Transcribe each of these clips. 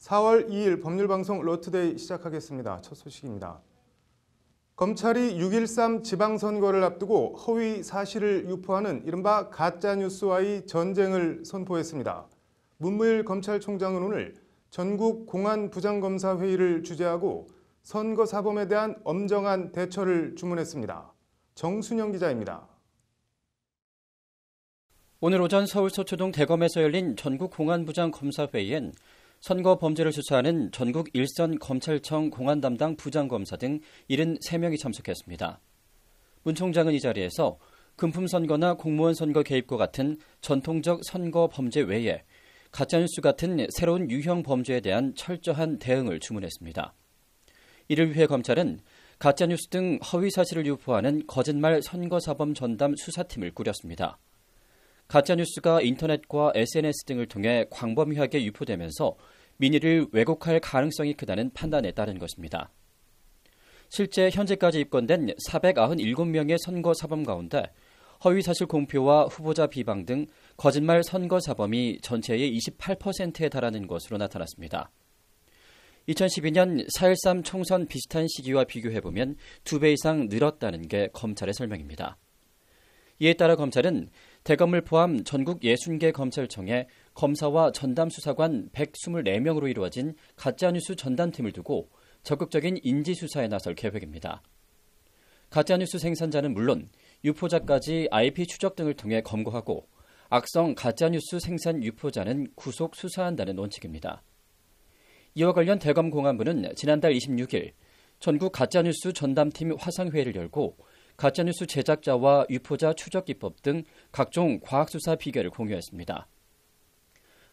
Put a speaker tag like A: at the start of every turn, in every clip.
A: 4월 2일 법률방송 로트데이 시작하겠습니다. 첫 소식입니다. 검찰이 6.13 지방선거를 앞두고 허위 사실을 유포하는 이른바 가짜뉴스와의 전쟁을 선포했습니다. 문무일 검찰총장은 오늘 전국 공안부장검사 회의를 주재하고 선거사범에 대한 엄정한 대처를 주문했습니다. 정순영 기자입니다.
B: 오늘 오전 서울 서초동 대검에서 열린 전국 공안부장 검사회의엔 선거 범죄를 수사하는 전국 일선 검찰청 공안 담당 부장검사 등 73명이 참석했습니다. 문 총장은 이 자리에서 금품 선거나 공무원 선거 개입과 같은 전통적 선거 범죄 외에 가짜뉴스 같은 새로운 유형 범죄에 대한 철저한 대응을 주문했습니다. 이를 위해 검찰은 가짜뉴스 등 허위 사실을 유포하는 거짓말 선거사범 전담 수사팀을 꾸렸습니다. 가짜뉴스가 인터넷과 SNS 등을 통해 광범위하게 유포되면서 민의를 왜곡할 가능성이 크다는 판단에 따른 것입니다. 실제 현재까지 입건된 497명의 선거 사범 가운데 허위사실 공표와 후보자 비방 등 거짓말 선거 사범이 전체의 28%에 달하는 것으로 나타났습니다. 2012년 4.13 총선 비슷한 시기와 비교해보면 2배 이상 늘었다는 게 검찰의 설명입니다. 이에 따라 검찰은 대검을 포함 전국 60개 검찰청에 검사와 전담 수사관 124명으로 이루어진 가짜뉴스 전담팀을 두고 적극적인 인지 수사에 나설 계획입니다. 가짜뉴스 생산자는 물론 유포자까지 IP 추적 등을 통해 검거하고 악성 가짜뉴스 생산 유포자는 구속 수사한다는 원칙입니다. 이와 관련 대검 공안부는 지난달 26일 전국 가짜뉴스 전담팀 화상회의를 열고 가짜뉴스 제작자와 유포자 추적 기법 등 각종 과학수사 비결을 공유했습니다.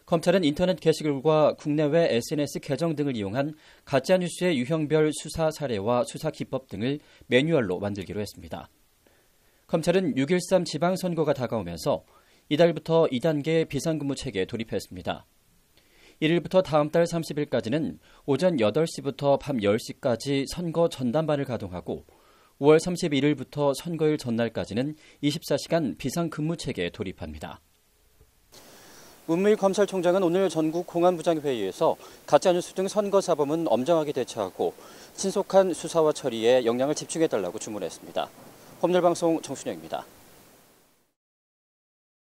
B: 검찰은 인터넷 게시글과 국내외 SNS 계정 등을 이용한 가짜뉴스의 유형별 수사 사례와 수사 기법 등을 매뉴얼로 만들기로 했습니다. 검찰은 6.13 지방선거가 다가오면서 이달부터 2단계 비상근무 체계에 돌입했습니다. 1일부터 다음 달 30일까지는 오전 8시부터 밤 10시까지 선거 전담반을 가동하고 5월 31일부터 선거일 전날까지는 24시간 비상근무 체계에 돌입합니다. 문무일 검찰총장은 오늘 전국 공안부장회의에서 가짜뉴스 등 선거사범은 엄정하게 대처하고 신속한 수사와 처리에 역량을
A: 집중해달라고 주문했습니다. 법률방송 정순영입니다.